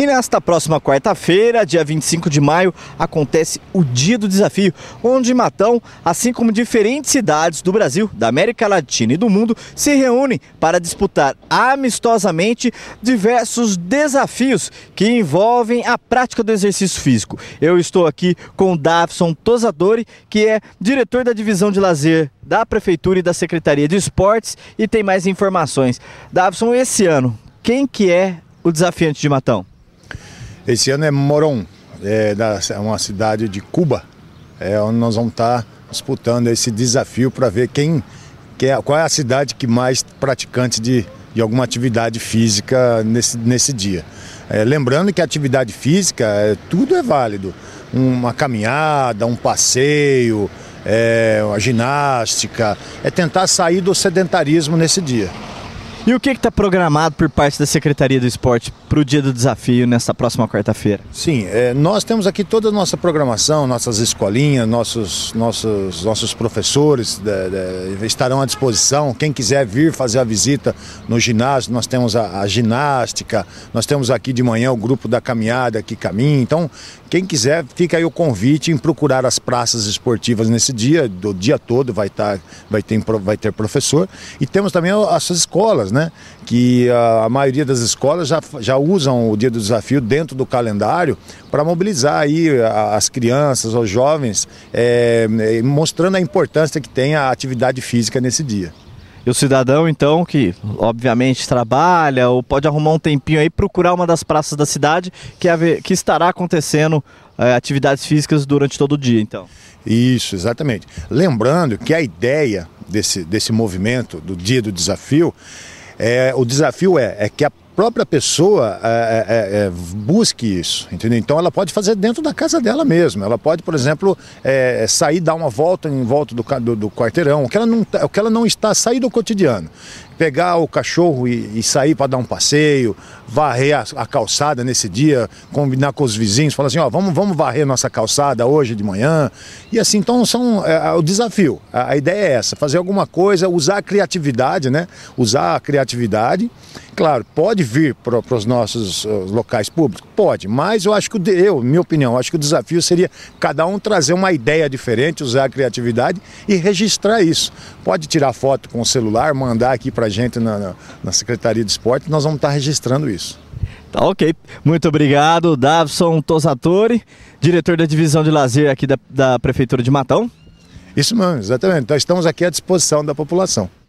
E nesta próxima quarta-feira, dia 25 de maio, acontece o Dia do Desafio, onde Matão, assim como diferentes cidades do Brasil, da América Latina e do mundo, se reúnem para disputar amistosamente diversos desafios que envolvem a prática do exercício físico. Eu estou aqui com o Davson Tosadori, que é diretor da divisão de lazer da Prefeitura e da Secretaria de Esportes e tem mais informações. Davson, esse ano, quem que é o desafiante de Matão? Esse ano é Moron, é, é uma cidade de Cuba, é onde nós vamos estar tá disputando esse desafio para ver quem, quem é, qual é a cidade que mais praticante de, de alguma atividade física nesse, nesse dia. É, lembrando que a atividade física, é, tudo é válido. Uma caminhada, um passeio, é, a ginástica, é tentar sair do sedentarismo nesse dia. E o que está programado por parte da Secretaria do Esporte para o Dia do Desafio nesta próxima quarta-feira? Sim, é, nós temos aqui toda a nossa programação, nossas escolinhas, nossos, nossos, nossos professores estarão à disposição. Quem quiser vir fazer a visita no ginásio, nós temos a, a ginástica, nós temos aqui de manhã o grupo da caminhada que caminha. Então, quem quiser, fica aí o convite em procurar as praças esportivas nesse dia, do dia todo vai, tá, vai, ter, vai ter professor. E temos também as escolas escolas, né? Que a, ah, a maioria das escolas já, já usam o Dia do Desafio dentro do calendário para mobilizar aí ah, as crianças, os jovens, é, mostrando a importância que tem a atividade física nesse dia. E o cidadão, então, que obviamente trabalha ou pode arrumar um tempinho aí, procurar uma das praças da cidade que, haver, que estará acontecendo é, atividades físicas durante todo o dia, então. Isso, exatamente. Lembrando que a ideia desse, desse movimento do Dia do Desafio é, o desafio é, é que a própria pessoa é, é, é, é, busque isso, entendeu? Então ela pode fazer dentro da casa dela mesma. Ela pode, por exemplo, é, sair dar uma volta em volta do, do, do quarteirão, o que ela não, tá, o que ela não está sair do cotidiano pegar o cachorro e, e sair para dar um passeio, varrer a, a, calçada nesse dia, combinar com os vizinhos, falar assim, ó, vamos, vamos varrer nossa calçada hoje de manhã. E assim, então são é, é o desafio. A, a ideia é essa, fazer alguma coisa, usar a criatividade, né? Usar a criatividade Claro, pode vir para, os nossos eh, locais públicos? Pode, mas eu acho que, eu, minha opinião, acho que o desafio seria cada um trazer uma ideia diferente, usar a criatividade e registrar isso. Pode tirar foto com o celular, mandar aqui para a gente na, na Secretaria de Esporte, nós vamos estar registrando isso. Tá ok. Muito obrigado, Davson Tosatori, diretor da divisão de lazer aqui da, da Prefeitura de Matão. Isso mesmo, exatamente. Então estamos aqui à disposição da população.